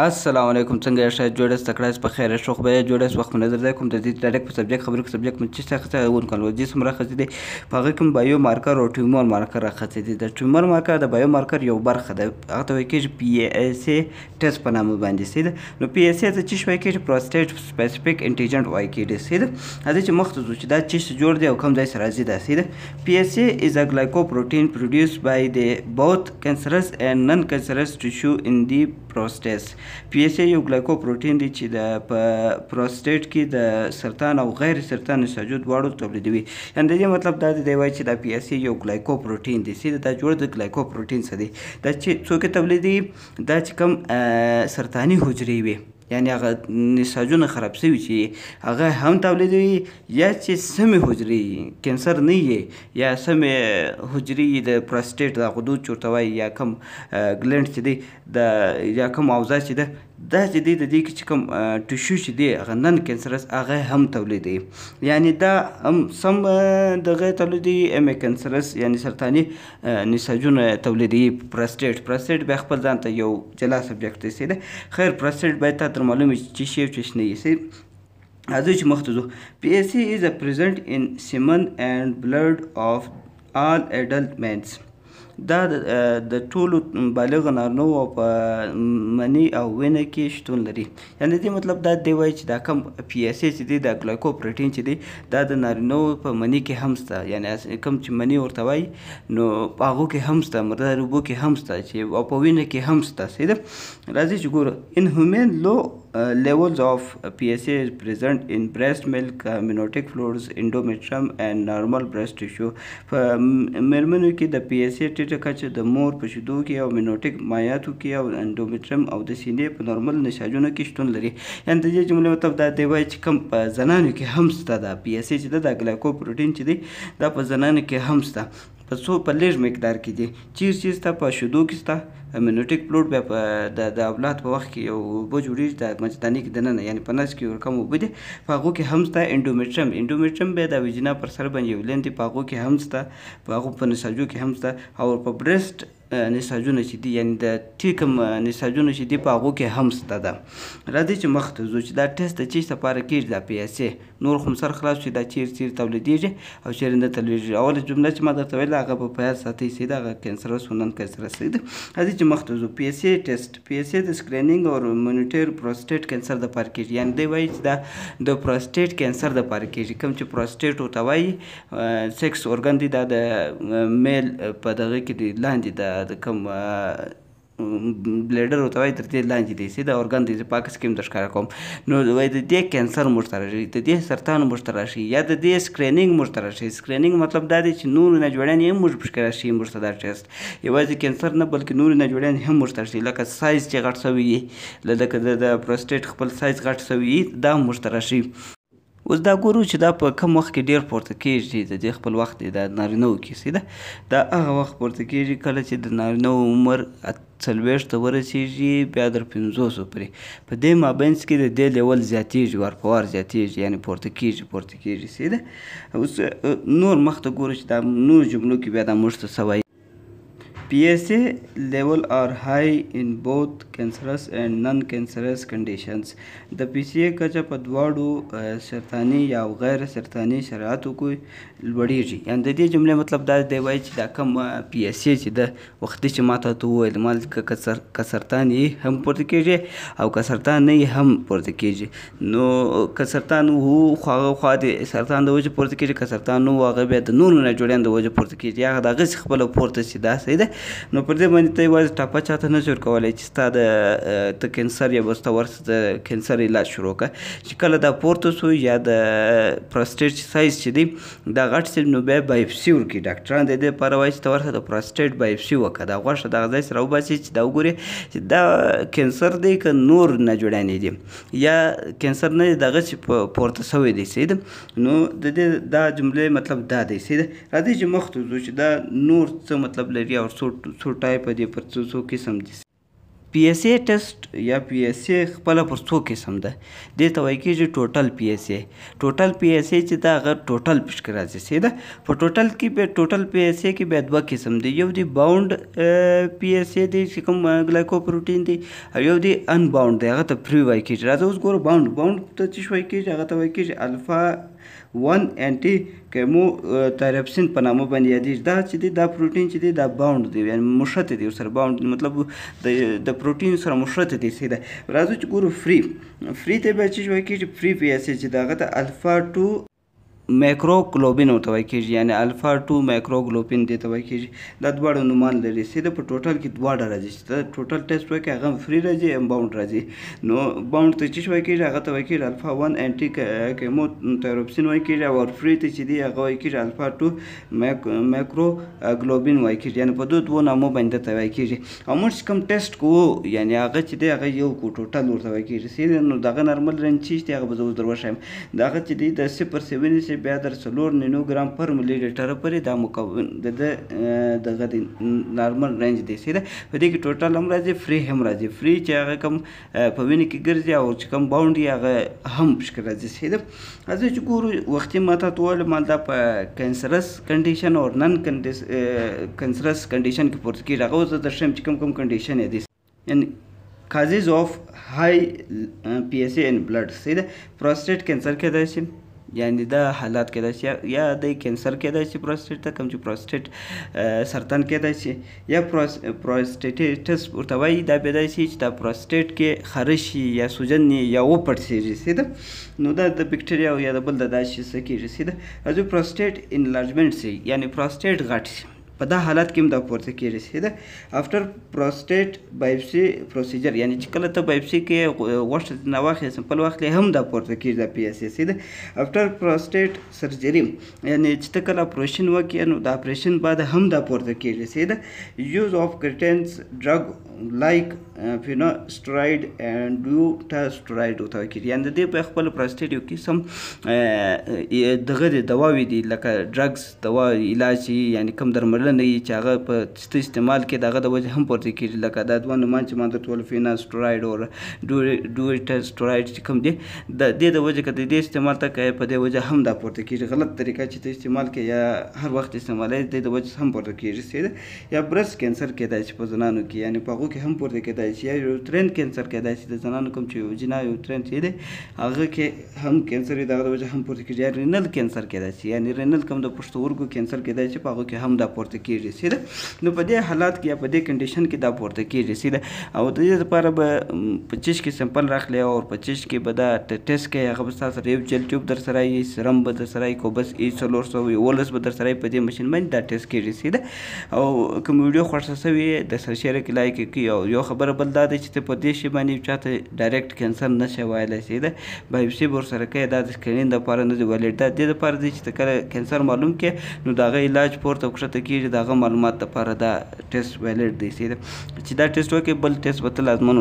السلام علیکم څنګه یاست جوړه ستکړه په خیر شوخ به جوړه وخت نظر ده کوم د دې ډایرکټ په سبجیکټ خبرو کې سبجیکټ مچ څه خسته ون کول دي سمره خسته دي په هغه کې بایو مارکر او ټیومر مارکر راخسته دي د ټیومر مارکر د بایو مارکر یو برخه ده هغه ته کې پی ایس ای ټیسټ په نامه باندې سید نو پی ایس ای ته چې شوی کې پروستیټ سپیسیفیک انټیجنټ وای کې دي سید هدا چې مخته زو چې دا چې جوړ دی او کوم ځای سره راځي دا سید پی ایس ای از ا ګلایکوپروټین پروډوس بای د بوث کانسرس اند نن کانسرس ټیشو ان دی پروستیټ پی ایس ای یو ګلایکوپروټین دی چې د پروستیټ کې د سرطان او غیر سرطان نساجو دواړو تولیدوي یعنی د دې مطلب دا دی وایي چې د پی ایس ای یو ګلایکوپروټین دی چې دا جوړ د ګلایکوپروټین څه دی دا چې څوک تولیدي دا چې کوم سرطاني حجرې وي یعنی هغه نساجونه خراب شوي چې هغه هم تولیدوي یا چې سمې حجرې کینسر نه یې یا سمې حجرې د پروستیټ د غدود چورته یا کم ګلند چې دی د یا کم اوزا چې ده دا چې دی د دې کې چې کوم ټیشو چې دی هغه نن کینسرس هغه هم تولیدي یعنی دا هم سم دغه تولیدي ام کینسرس یعنی سرطاني نساجونه تولیدي پرستیټ پرستیټ به خپل ځان ته یو جلا سبجیکټ دی سي خیر پرستیټ باید تاسو معلومه چې شی چې نه یې ازو چې مخته ځو پی ایس سی از ا پریزنٹ ان سیمن اینڈ بلډ اف all adult males دا د ټولو بالغ نارینه او په منی او وینه کې شتون لري یعنی دې مطلب دا دی وایي چې دا کم پی ایس ای چې دی د ګلایکو پروټین چې دی دا د نارینه په منی کې هم شته یعنی کم چې منی ورته وایي نو په هغه کې هم شته مرده ربو کې هم شته چې او په وینه کې هم شته صحیح ده راځي چې ګوره ان هومن لو uh, levels of uh, PSA is present in breast milk, uh, amniotic fluids, endometrium and normal breast tissue په مرمنو کې د PSA ټیټه کچه د مور په شیدو کې او امنیوټیک مایعاتو کې او انډومیټریم او د سینې په نورمال نساجونو کې شتون لري یعنې د دې جملې مطلب دا دی وایي چې کوم په زنانو کې هم شته دا PSA چې ده د ګلایکو پروټین چې دی دا په زنانو کې هم شته په څو په لږ مقدار کې دی چیز چیز ته په شیدو کې شته امنوټیک فلوډ بیا په د اولاد په وخت کې یو اوبه جوړیږي د مجدانې کې دننه یعنی په نس کې ورکم اوبه دي په هغو کې هم ستا انډومیټرم انډومیټرم بیا د ویجنا پر سر باندې یو لین دی په هغو کې هم ستا په هغو په نساجو کې هم ستا او په برست نساجونه چې دي یعنی د ټیکم نساجونه چې دي په هغه کې هم سته ده راځي چې مخته زو چې دا ټیسټ چې سپاره کیږي د پیسې نور خو سر خلاص شي دا چیر چیر تولیدیږي او چیرنده تلویزیون اول جمله چې ما درته ویل هغه په پیاز ساتي سي دا کینسرس ونن کینسرس سي راځي چې مخته زو پیسې ټیسټ پیسې د سکرینینګ او مونیټر پروستیټ کینسر د پاره کیږي یعنی دی وایي چې دا د پروستیټ کینسر د پاره کیږي کوم چې پروستیټ او توای سیکس اورګن دی دا د میل په دغه کې دی لاندې د د کوم بلیډر ورته وایي تر دې لاندې دی سیده اورګن دی زه پاک سکیم در ښکاره کوم نو وایي د دې کینسر موږ ته راشي د دې سرطان موږ ته راشي یا د دې سکرینینګ موږ ته راشي سکرینینګ مطلب دا دی چې نور نه جوړان یې موږ پښکره راشي موږ ته دا ټیسټ یوازې کینسر نه بلکې نور نه جوړان هم موږ ته راشي لکه سایز چې غټ شوی لکه د پروستیټ خپل سایز غټ شوی دا موږ ته راشي اوس دا ګورو چې دا په کم وخت کې ډیر پورته کیږي د دې خپل وخت دی د نارینه وو کیسې ده دا هغه وخت پورته کیږي کله چې د نارینه وو عمر څلوېښت ته ورسېږي بیا تر پنځوسو پورې په دې مابینځ کې د دې لیول زیاتېږي وار په وار زیاتېږي یعنې پورته کیږي پورته کیږي سیده اوس نور مخته ګورو چې دا نور جملو کې بیا دا موږ ته څه PSA level are high in both cancerous and non-cancerous conditions د PSA کچه په دواړو سرطاني یا غیر سرطاني شرایطو کې لوړیږي یعنی د دې جملې مطلب دا دی وایي چې دا کم PSA چې د وختي چې ماته تو ویل مال کسر کسرطان یې هم پورته کیږي او کسرطان نه هم پورته کیږي نو کسرطان هو خواغه خوا دي سرطان د وجه پورته کیږي کسرطان نو هغه به د نور نه جوړین د وجه پورته کیږي هغه دغه خپل پورته سي دا سي ده نو پر دې باندې ته یوازې ټاپه چاته نه جوړ کولای چې ستا د ته کینسر یا بسته ورس د کینسر علاج شروع کړه چې کله دا پورته سو یا د پروستیټ سایز چې دی دا غټ سیل نو بیا بایپسي ورکړي ډاکټران د دې لپاره وایي چې ته ورته د پروستیټ بایپسي وکړه دا غوښه د غذای سره وباسي چې دا وګوري چې دا کینسر دی که نور نه جوړانې دي یا کینسر نه دغه چې پورته سوی دی سید نو د دې دا جملې مطلب دا دی سید راځي چې مخ ته ځو چې دا نور څه مطلب لري او څه छोटा है पदे पर चो किसम दी P S A test या P S A खल पर सो किसम द दे तवाई की जो total P S A total P S A चिता अगर टोटल पिशकरा जैसे पर टोटल की पे टोटल पी एस ए की बेदबा किसम दी यो दी बाउंड पी एस ए दी कम ग्लाइको प्रोटीन दी और यो दी अनबाउंड दे अगर तो फ्री वाई की राजा उस गोर बाउंड बाउंड तो चिश वाई की जगह तो वाई की alpha 1 انټي کیمو تایروپسین په نامه باندې یادېږي دا چې دی دا پروتین چې دی دا باوند دی یعنی مشرت دی سره باوند مطلب د پروتین سره مشرت دی سیده راځو چې ګورو فری فری ته به چې جوړ کیږي فری پی ایس چې دغه ته الفا 2 مایکروګلوبین ورته وایي کېږي یعنی الفا ټو مایکروګلوبین دې ته وایي کېږي دا دواړه نومان لري سیده په ټوټل کې دواړه راځي چې ته ټوټل ټیسټ وایي هغه فری راځي ام باونډ راځي نو باونډ ته چې وایي کېږي هغه ته وایي کېږي الفا 1 انټي کیمو تایروپسین وایي کېږي او فری ته چې دی هغه وایي کېږي الفا 2 مایکروګلوبین وایي کېږي یعنی په دوه دوه نامو باندې ته وایي کېږي او موږ کوم ټیسټ کوو یعنی هغه چې دی هغه یو کو ټوټل ورته وایي کېږي سیده نو دغه نارمل رنج چې دی هغه به زه درو شم دغه چې دی د 0.7 چې بیا در څلور نینو ګرام پر ملي لیټر پورې دا مکون د دغه نارمل رینج دی سیده په دې کې ټوټل هم راځي فری هم راځي فری چې هغه کم په وینه کې ګرځي او چې کم باوند هغه هم پښکر راځي سیده از چې ګورو وختي ماته تول مال دا په کینسرس کنډیشن او نن کنسرس کنډیشن کې پورته کې راغو زه درشم چې کم کم کنډیشن دی یعنی causes of high PSA in blood. See the prostate cancer के दर्शन یعنی دا حالات کېدای شي یا د کینسر کېدای شي پروستیټ ته کوم چې پروستیټ سرطان کېدای شي یا پروستیټیټس ورته وایي دا کېدای شي چې دا پروستیټ کې خارش یا سوجن یا وپړسېږي سیده نو دا د بکټریا یا د بل د داسې څه کېږي سیده از پروستیټ انلارجمنټ سي یعنی پروستیټ غټ شي په دا حالت کې هم دا پورته کېږي سیده افټر پروستیټ بایپسي پروسیجر یعنی چې کله ته بایپسي کې غوښه نه واخلې سمپل واخلې هم دا پورته کېږي دا پی ایس سیده افټر پروستیټ سرجری یعنی چې ته کله اپریشن وکړې نو دا اپریشن بعد هم دا پورته کېږي سیده یوز اف کرټنز ډرګ لایک فینوسټراید اینڈ ډیوټاسټراید وته کېږي یعنی د دې په خپل پروستیټ یو قسم دغه دواوی دي لکه ډرګز دوا علاج یعنی کم درملنه څه نه وي چې هغه په شته استعمال کې د هغه د وجه هم پورته کېږي لکه دا دوه نومان چې ما درته ویل فیناسټورایډ اور ډویټاسټورایډ چې کوم دی د دې د وجه که د دې استعمال ته کوې په دې وجه هم دا پورته کېږي غلط طریقه چې ته استعمال کې یا هر وخت استعمالوي د دې د وجه هم پورته کېږي چې یا برس کینسر کېدای شي په زنانو کې یعنې په هغو کې هم پورته کېدای شي یا یوترین کینسر کېدای شي د زنانو کوم چې وجنا یوترین چې دی هغه کې هم کینسر د هغه د وجه هم پورته کېږي یا رینل کینسر کېدای شي یعنې رینل کوم د پښتورګو کینسر کېدای شي په هغو کې هم دا پورته پورته کیږي سیده نو په دې حالات کې یا په دې کنډیشن کې دا پورته کیږي سیده او د دې لپاره به په چش کې سمپل راخلی او په چش کې به دا ټیسټ کوي هغه به تاسو ریو جل ټیوب در سره یې سرم به در سره یې کو بس ای څلور سو ولس به در سره په دې ماشين باندې دا ټیسټ کیږي سیده او کوم ویډیو خوښ شوی د سر شیر کې لایک کړئ او یو خبره بل دا ده چې په دې شی باندې چاته ډایرکټ کانسر نشي وایلی سیده بایوپسي ورسره کوي دا د سکرینینګ لپاره نه دی ولې دا د دې لپاره دی چې کله کانسر معلوم کې نو دا غي علاج پورته وکړه ته کې کیږي دغه معلومات لپاره دا ټیسټ ویلډ دی چې دا ټیسټ وکړي بل ټیسټ به تل ازمن